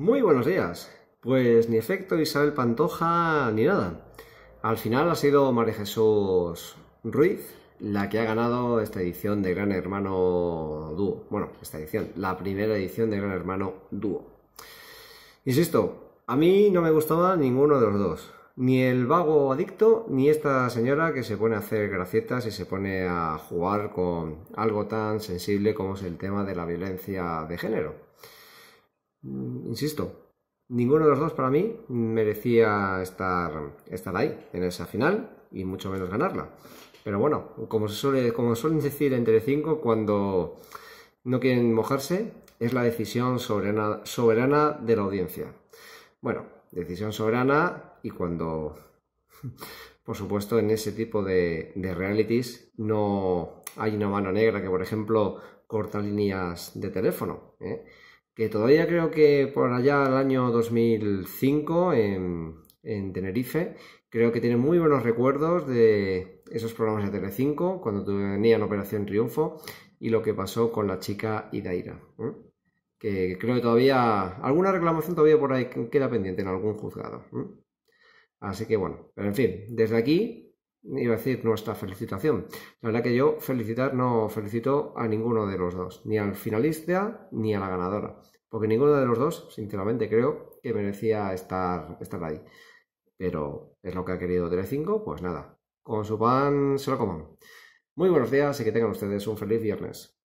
Muy buenos días. Pues ni efecto Isabel Pantoja ni nada. Al final ha sido María Jesús Ruiz la que ha ganado esta edición de Gran Hermano Dúo. Bueno, esta edición, la primera edición de Gran Hermano Dúo. Insisto, a mí no me gustaba ninguno de los dos. Ni el vago adicto, ni esta señora que se pone a hacer gracietas y se pone a jugar con algo tan sensible como es el tema de la violencia de género. Mm, insisto, ninguno de los dos para mí merecía estar, estar ahí, en esa final, y mucho menos ganarla. Pero bueno, como, se suele, como suelen decir entre cinco, cuando no quieren mojarse, es la decisión soberana, soberana de la audiencia. Bueno, decisión soberana y cuando, por supuesto, en ese tipo de, de realities no hay una mano negra que, por ejemplo, corta líneas de teléfono. ¿eh? que todavía creo que por allá al año 2005 en, Tenerife, creo que tiene muy buenos recuerdos de esos programas de Telecinco cuando tenían Operación Triunfo y lo que pasó con la chica Idaira. Que creo que todavía alguna reclamación todavía por ahí queda pendiente en algún juzgado. Así que bueno, pero en fin, desde aquí iba a decir nuestra felicitación. La verdad que yo felicitar no felicito a ninguno de los dos, ni al finalista ni a la ganadora, porque ninguno de los dos, sinceramente, creo que merecía estar, estar ahí. Pero es lo que ha querido Telecinco, pues nada, con su pan se lo coman. Muy buenos días y que tengan ustedes un feliz viernes.